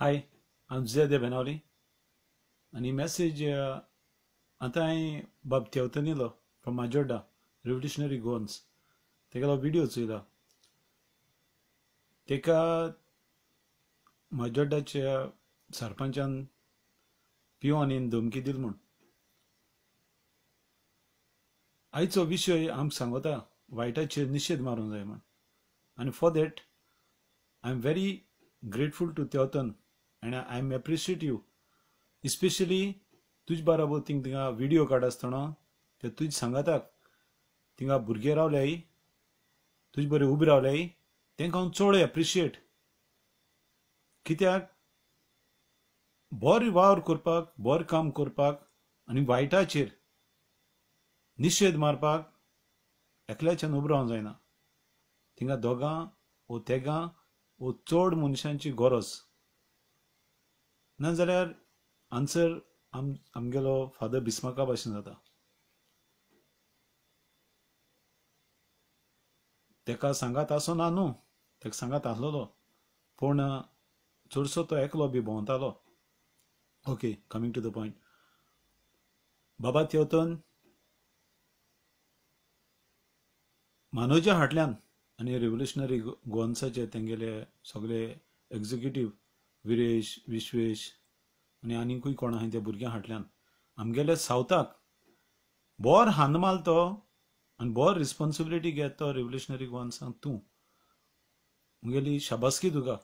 High I'm Zede Benoli. And a message uh, आतां हांवें बाबतेवतन येयलो फ्रॉम माजोर्डा रिवोल्युशनरी गोन्स तेका लागून व्हिडियो चोयला तेका माजोड्डाच्या सरपंचान पिवन येवन धमकी दिली म्हूण आयचो विशय आमकां सांगोता वायटाचेर निशेध मारूंक जाय म्हूण आनी for that I am very grateful to तेवतन and I am appreciate you especially तुज बराबर थिंग थिंगा व्हिडिओ काड आसतना ते तुज सांगाताक थिंगा भुरगे रावल्याय तुज बरे उबे रावल्याय तेंकां हांव चड एप्रिशिएट कित्याक बरें वावर करपाक बरें काम करपाक आनी वायटाचेर निशेध मारपाक एकल्याच्यान रावंक जायना थिंगा दोगां वो तेगां वो चड मनशांची गरज नाजाल्यार आन्सर आम आमगेलो फादर बिस्माका भाशेन जाता तेका सांगात आसो ना न्हू तेका सांगात आसलोलो पूण चडसो तो एकलो बी भोंवतालो okay coming to the point बाबा तेवतन मानोजा हाटल्यान आनी रेवल्युशनरी गोवन्साचे तेंगेले सगळे एग्जिक्युटीव विरेश विश्वेश आनी आनीकूय कोण आहाय त्या भुरग्यां हाटल्यान आमगेले सावथाक बोर माल तो आनी बोर रिस्पोन्सिबिलिटी घेत तो रेवल्युशनरी गोवानसांक तूं मुगेली शाबासकी तुका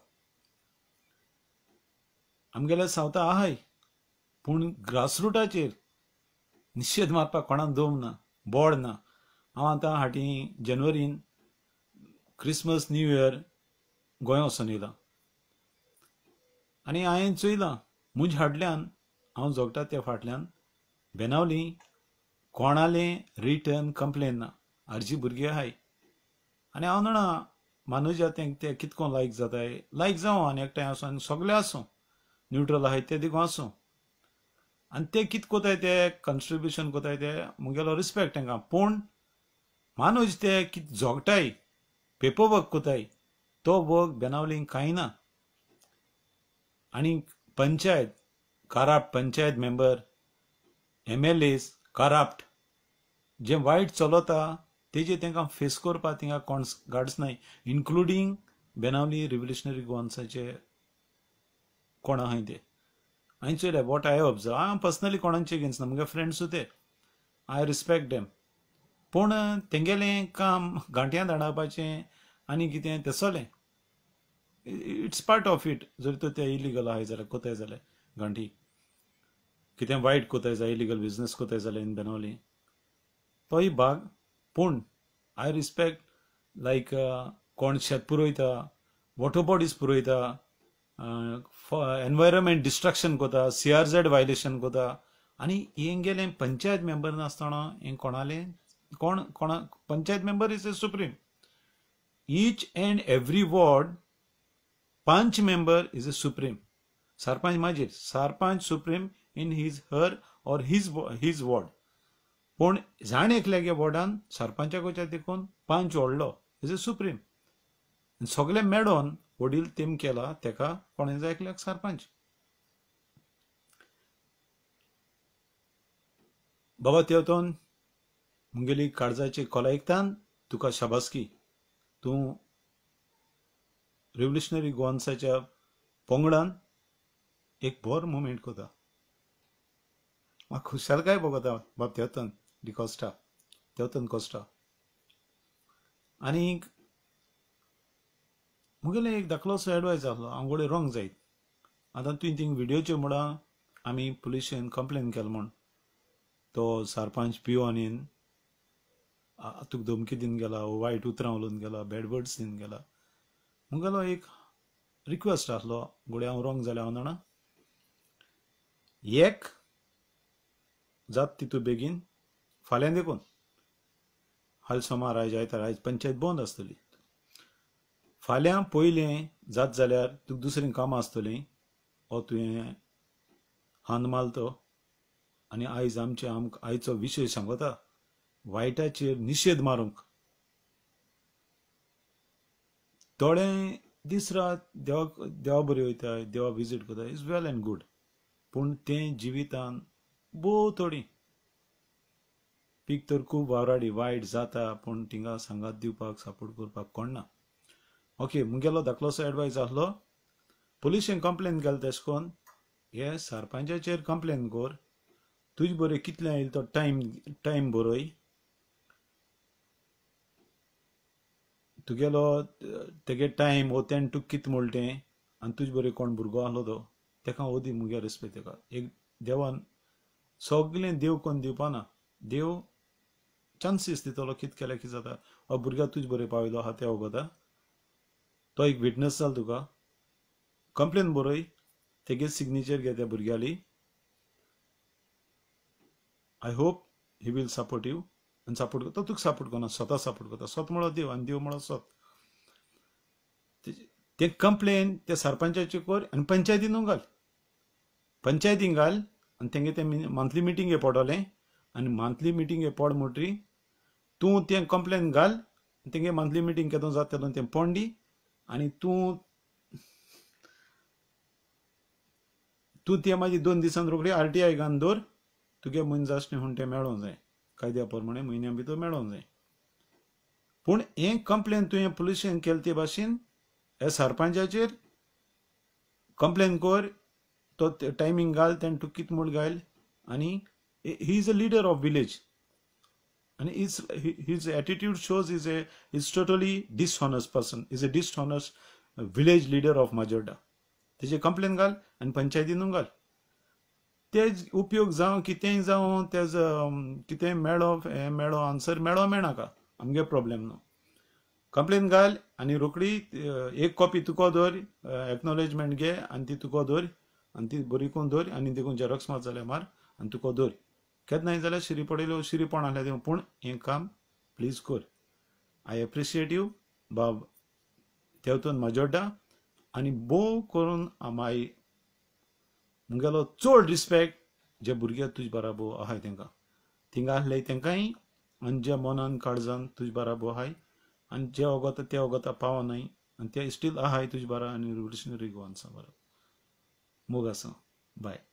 आमगेले सावथा आहाय पूण ग्रासरुटाचेर निशेध मारपाक कोणाक दोम ना बोर्ड ना हांव आतां हाटी जनवरीन क्रिसमस न्यू इयर गोंय वचोन येयलां आनी हांवें चोयलां मुज फाटल्यान हांव झोगटा त्या फाटल्यान बेनावली कोणाले रिटर्न कंप्लेन ना हारजी भुरगीं आहाय आनी हांव म्हणा मानुजा तेंक ते कितको लायक जाताय लायक जावं आनी एकठांय आसूं आनी आसूं न्युट्रल आहाय ते देखून आसूं आनी ते कित कोताय ते कन्स्ट्रिब्युशन कोताय ते मुगेलो रिस्पेक्ट तेंकां पूण मानूज ते कित झोगटाय पेपर वर्क कोताय तो वर्क बेनावलींक कांय ना आनीक panchayat corrupt panchayat member M L As corrupt जे वायट चलोता तेजे तेंका फेस करपा तिंगा कोण गाड्स नाय इन्क्लुडींग बेनावली रिवल्युशनरी गोवन्साचे कोण आहाय ते हांवें चोयलें वॉट आय ऑब्जर्व हांव पर्सनली कोणाचे अगेन्स्ट ना मुगे फ्रेंड्सू ते आय रिस्पेक्ट डेम पूण तेंगेलें काम घांट्यांत हाडावपाचें आनी कितें तेसोलें इट्स पार्ट ऑफ इट जर तर ते इलिगल आहे जाल्यार कोताय जाल्यार गांठी कितें वायट कोताय जाय इलिगल बिजनेस कोताय जाल्यार इन बेनावली तोय भाग पूण आय रिस्पेक्ट लायक कोण शेत पुरोयता वॉटर बॉडीज पुरोयता एनवायरमेंट डिस्ट्रक्शन कोता सी आर झेड वायलेशन कोता आनी हेंगेले पंचायत मेंबर नासतना हे कोणाले कोण कोणा panchayat member is a supreme each and every ward member member is a supreme sarpanch Majid. Sarpanch supreme in his her his his his ward पूण जाण एकल्यागे वॉर्डान सरपंचाकच्या देखून पांच ओढलो इज अ सुप्रीम सगळे मेडोन वडील तेम केला तेका कोणे जाय एकल्याक सरपंच बाबा तेवतोन मुगेली काळजाची कोलायकतान तुका शाबासकी तूं रेवल्युशनरी गोन्साच्या पंगडान एक बर मुमेंट कोता म्हाका खुशालकाय भोगता बाब तेवतन डिकॉस्टा तेवतन कोस्टा आनीक मुगेलो एक धाकलोसो एडवायस आसलो आमगोडे रोंग जायत आतां तुवें थिंग व्हिडियोचे मुडा आमी पुलिशेन कंप्लेन केलो म्हूण तो सरपंच पियो येन तुका धमकी दिवन गेला वायट उतरां उलोवन गेला बॅडवर्ड्स दिन गेला म्हगेलो एक रिक्वेस्ट आसलो घुडे हांव रोंग जाल्यार हांव जाणा एक जात तितू बेगीन फाल्यां देखून हाल सोमार आयज आयतार आयज पंचायत बंद आसतली फाल्यां पयलें जात जाल्यार तुका दुसरें कामां आसतलीं हो तुवें हांद तो आनी आयज आमचे आमकां आयचो विशय सांगता वायटाचेर निशेध मारूंक थोडे दीस रात देवा देवा बरें वयता देवा विजीट करता इज वेल एंड गूड पूण तें जिवितान भोव थोडी पीक तर खूब वावराडी वायट जाता पूण तिंगा सांगात दिवपाक सपोर्ट करपाक कोण ना ओके मुगेलो धाकलोसो एडवायस आसलो पुलिशेन कंप्लेन केलो तेश कोन हे सरपंचाचेर कंप्लेन कर तुजे बरें कितले येयला तो टायम टायम बरोय तुगेलो तेगे टायम हो तेणें तुका कितें म्हणलें तें आनी तुजे बरें कोण भुरगो आहलो तो तेका हो दी मुगे रेस्पेक्ट तेका एक देवान सगलें देव कोण ना देव चान्सीस दितलो कितें केल्यार कितें जाता हो भुरग्याक तुजे बरें पाविलो आहा त्या वगता तो एक विटनस जाल तुका कंप्लेन बरोय तेगे सिग्नेचर घे त्या भुरग्याली I hope he will support you आणि सापोट करता तुका सापोर्ट करना स्वता सपोर्ट करता स्वत म्हणो देव आनी देव म्हणो स्वत ते कंप्लेन त्या सरपंचाचे कोर आणि पंचायतीनू घाल पंचायतीन घाल आणि तेंगे ते मंथली मिटींग पडले आणि मंथली मिटींग पड म्हटरी तू ते कंप्लेन घाल तेंगे मंथली मिटींग केदो जात तेदो तें पोंडी आणि तू तू ते माझी दोन दिसान रोखडी आर टी आय घान तुगे मनीस आसलें म्हूण तें मेळोंक जाय कायद्या प्रमाणे महिन्या भितर તો जाय पूण हे कंप्लेन तुवें पुलिसेन केल ते भाशेन हे सरपंचाचेर कंप्लेन कर तो टायमींग घाल तेणें टू कित म्हूण घाल आनी he is a leader of village आनी is his attitude shows is a is totally dishonest person is a dishonest village leader of Majorda तेजे कंप्लेन घाल आनी पंचायतीनूय घाल ते उपयोग जावं कितेंय जावं तेज कितेंय मेळो हें मेळो आन्सर मेळो मेळनाका आमगे प्रॉब्लेम न्हू कंप्लेन घाल आनी रोखडी एक कॉपी तुको दवर एक्नॉलेजमेंट घे आनी ती तुको दवर आनी ती बरी करून दवर आनी देखून जेरोक्स मार जाल्यार मार आनी तुको दवर केन्नाय जाल्यार शिरी पडयलो शिरीपण आसल्यार देव पूण हें काम प्लीज कर आय एप्रिशिएट यू बाब तेवतून म्हाजोड्डा आनी बोव करून माय मुगेलो चड रिस्पेक्ट जे भुरगे तुज बाराबो आहाय तेंकां थिंगा आसले तेंकांय आनी जे मनान काळजान तुज बाराबो आहाय आनी जे वगोता ते वगोता पावनाय आनी ते स्टील आहाय तुज बारा आनी रिवोल्युशनरी सांग बरो मोग आसा बाय